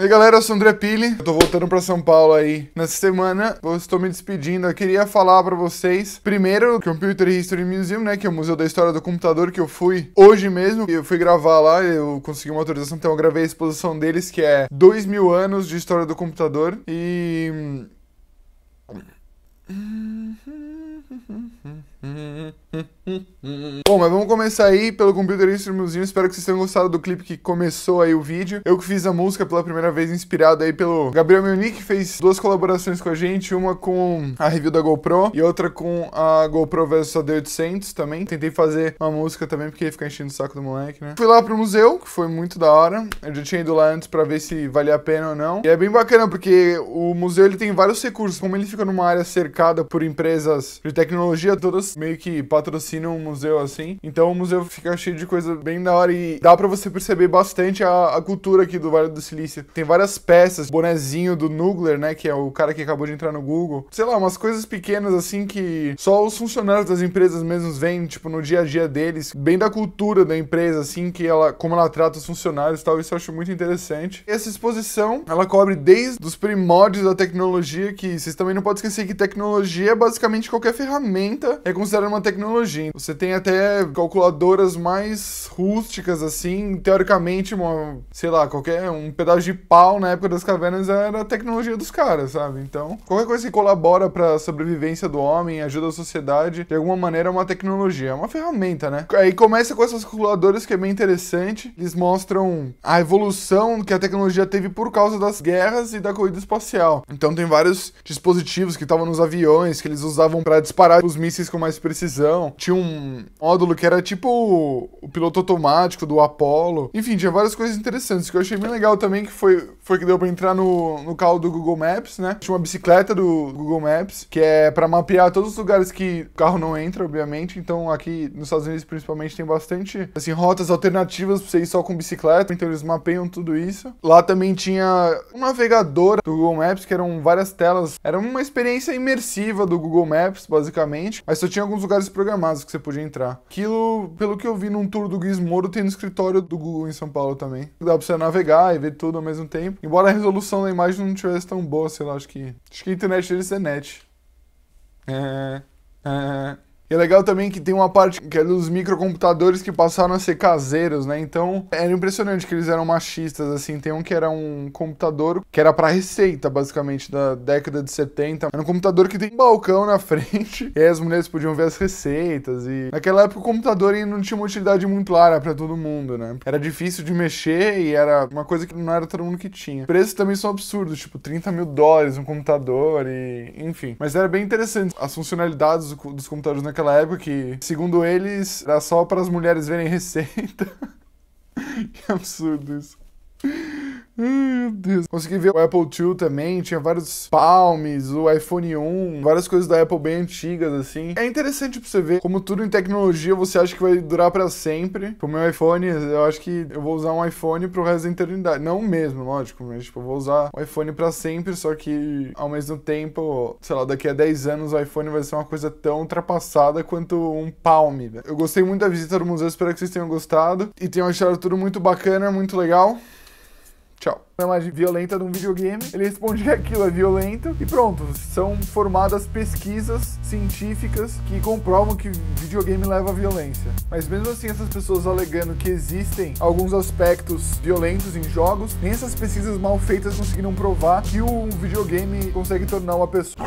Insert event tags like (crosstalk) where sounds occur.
E aí, galera, eu sou o André Pili. Eu tô voltando para São Paulo aí nessa semana. Eu estou me despedindo. Eu queria falar para vocês, primeiro, o Computer History Museum, né, que é o Museu da História do Computador que eu fui hoje mesmo. Eu fui gravar lá, eu consegui uma autorização, então eu gravei a exposição deles, que é 2 mil anos de História do Computador. E... (laughs) Bom, mas vamos começar aí pelo Computer Instrumentzinho. Espero que vocês tenham gostado do clipe que começou aí o vídeo. Eu que fiz a música pela primeira vez, inspirado aí pelo Gabriel Meunick, que fez duas colaborações com a gente, uma com a review da GoPro e outra com a GoPro vs D 800 também. Tentei fazer uma música também, porque ia ficar enchendo o saco do moleque, né? Fui lá pro museu, que foi muito da hora. Eu já tinha ido lá antes pra ver se valia a pena ou não. E é bem bacana, porque o museu ele tem vários recursos. Como ele fica numa área cercada por empresas de tecnologia, todas meio que passam patrocina um museu assim. Então o museu fica cheio de coisa bem da hora e dá para você perceber bastante a, a, cultura aqui do Vale do Silício. Tem várias peças, bonezinho do Nugler, né, que é o cara que acabou de entrar no Google. Sei lá, umas coisas pequenas assim que só os funcionários das empresas mesmos veem, tipo, no dia a dia deles, bem da cultura da empresa assim, que ela como ela trata os funcionários e tal, isso eu acho muito interessante. Essa exposição, ela cobre desde os primórdios da tecnologia que vocês também não podem esquecer que tecnologia é basicamente qualquer ferramenta é considerada uma tecnologia tecnologia. Você tem até calculadoras mais rústicas, assim, teoricamente, uma, sei lá, qualquer um pedaço de pau na época das cavernas era a tecnologia dos caras, sabe? Então, qualquer coisa que colabora para a sobrevivência do homem, ajuda a sociedade, de alguma maneira é uma tecnologia, é uma ferramenta, né? Aí começa com essas calculadoras que é bem interessante, eles mostram a evolução que a tecnologia teve por causa das guerras e da corrida espacial. Então tem vários dispositivos que estavam nos aviões que eles usavam para disparar os mísseis com mais precisão tinha um módulo que era tipo o, o piloto automático do Apollo. Enfim, tinha várias coisas interessantes que eu achei bem legal também, que foi, foi que deu pra entrar no, no carro do Google Maps, né? Tinha uma bicicleta do Google Maps, que é pra mapear todos os lugares que o carro não entra, obviamente. Então aqui nos Estados Unidos, principalmente, tem bastante, assim, rotas alternativas pra você ir só com bicicleta. Então eles mapeiam tudo isso. Lá também tinha um navegador do Google Maps, que eram várias telas. Era uma experiência imersiva do Google Maps, basicamente. Mas só tinha alguns lugares programados programados que você podia entrar. Aquilo, pelo que eu vi num tour do Gizmodo, tem no escritório do Google em São Paulo também. Dá pra você navegar e ver tudo ao mesmo tempo. Embora a resolução da imagem não tivesse tão boa, sei lá, acho que. Acho que a internet deles é net. É. É. E é legal também que tem uma parte que é dos microcomputadores que passaram a ser caseiros, né? Então era impressionante que eles eram machistas, assim. Tem um que era um computador que era para receita, basicamente, da década de 70. Era um computador que tem um balcão na (laughs) frente e as mulheres podiam ver as receitas. E naquela época o computador não tinha uma utilidade muito clara para todo mundo, né? Era difícil de mexer e era uma coisa que não era todo mundo que tinha. Preços também são absurdos, tipo 30 mil dólares um computador e enfim. Mas era bem interessante as funcionalidades dos computadores naquela naquela época que, segundo eles, era só para as mulheres verem receita. (laughs) que absurdo isso. Meu Deus. Consegui ver o Apple II também, tinha vários palmes, o iPhone 1, várias coisas da Apple bem antigas, assim. É interessante pra você ver como tudo em tecnologia você acha que vai durar para sempre. O meu iPhone, eu acho que eu vou usar um iPhone pro resto da eternidade. Não mesmo, lógico, mas tipo, eu vou usar o iPhone para sempre, só que ao mesmo tempo, sei lá, daqui a 10 anos o iPhone vai ser uma coisa tão ultrapassada quanto um palme, velho. Eu gostei muito da visita do museu, espero que vocês tenham gostado. E tenham achado tudo muito bacana, muito legal. Tchau. Uma imagem violenta de um videogame, ele responde que aquilo é violento e pronto. São formadas pesquisas científicas que comprovam que videogame leva à violência. Mas mesmo assim, essas pessoas alegando que existem alguns aspectos violentos em jogos, nem essas pesquisas mal feitas conseguiram provar que um videogame consegue tornar uma pessoa.